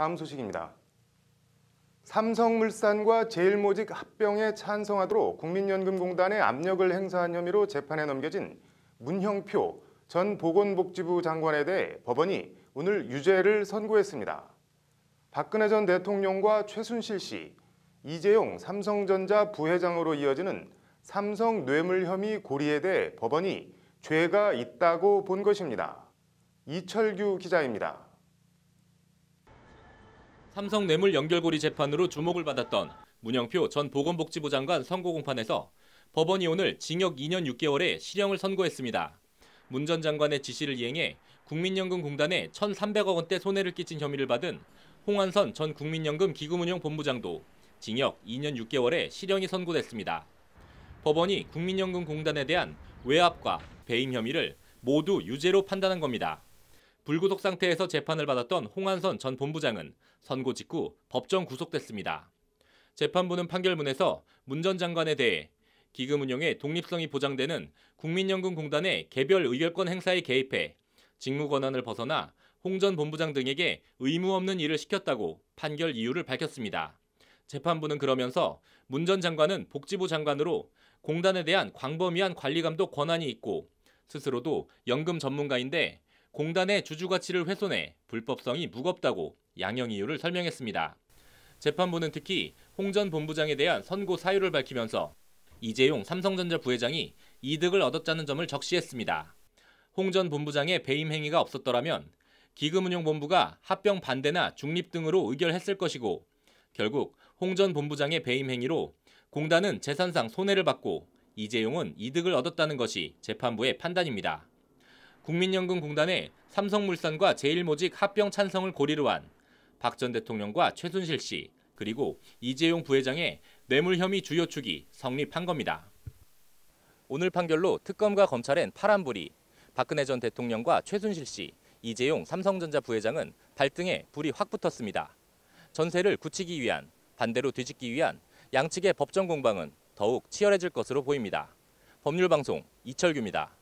다음 소식입니다. 삼성물산과 제일모직 합병에 찬성하도록 국민연금공단에 압력을 행사한 혐의로 재판에 넘겨진 문형표 전 보건복지부 장관에 대해 법원이 오늘 유죄를 선고했습니다. 박근혜 전 대통령과 최순실 씨, 이재용 삼성전자 부회장으로 이어지는 삼성 뇌물 혐의 고리에 대해 법원이 죄가 있다고 본 것입니다. 이철규 기자입니다. 삼성 뇌물 연결고리 재판으로 주목을 받았던 문영표 전 보건복지부 장관 선고 공판에서 법원이 오늘 징역 2년 6개월에 실형을 선고했습니다. 문 전 장관의 지시를 이행해 국민연금공단에 1,300억 원대 손해를 끼친 혐의를 받은 홍한선 전 국민연금 기금운용 본부장도 징역 2년 6개월에 실형이 선고됐습니다. 법원이 국민연금공단에 대한 외압과 배임 혐의를 모두 유죄로 판단한 겁니다. 불구속 상태에서 재판을 받았던 홍한선 전 본부장은 선고 직후 법정 구속됐습니다. 재판부는 판결문에서 문 전 장관에 대해 기금 운용의 독립성이 보장되는 국민연금공단의 개별 의결권 행사에 개입해 직무 권한을 벗어나 홍 전 본부장 등에게 의무 없는 일을 시켰다고 판결 이유를 밝혔습니다. 재판부는 그러면서 문 전 장관은 복지부 장관으로 공단에 대한 광범위한 관리감독 권한이 있고 스스로도 연금 전문가인데 공단의 주주가치를 훼손해 불법성이 무겁다고 양형 이유를 설명했습니다. 재판부는 특히 홍전 본부장에 대한 선고 사유를 밝히면서 이재용 삼성전자 부회장이 이득을 얻었다는 점을 적시했습니다. 홍전 본부장의 배임 행위가 없었더라면 기금운용본부가 합병 반대나 중립 등으로 의결했을 것이고 결국 홍전 본부장의 배임 행위로 공단은 재산상 손해를 받고 이재용은 이득을 얻었다는 것이 재판부의 판단입니다. 국민연금공단의 삼성물산과 제일모직 합병 찬성을 고리로 한 박 전 대통령과 최순실 씨 그리고 이재용 부회장의 뇌물 혐의 주요 축이 성립한 겁니다. 오늘 판결로 특검과 검찰엔 파란불이 박근혜 전 대통령과 최순실 씨, 이재용 삼성전자 부회장은 발등에 불이 확 붙었습니다. 전세를 굳히기 위한, 반대로 뒤집기 위한 양측의 법정 공방은 더욱 치열해질 것으로 보입니다. 법률방송 이철규입니다.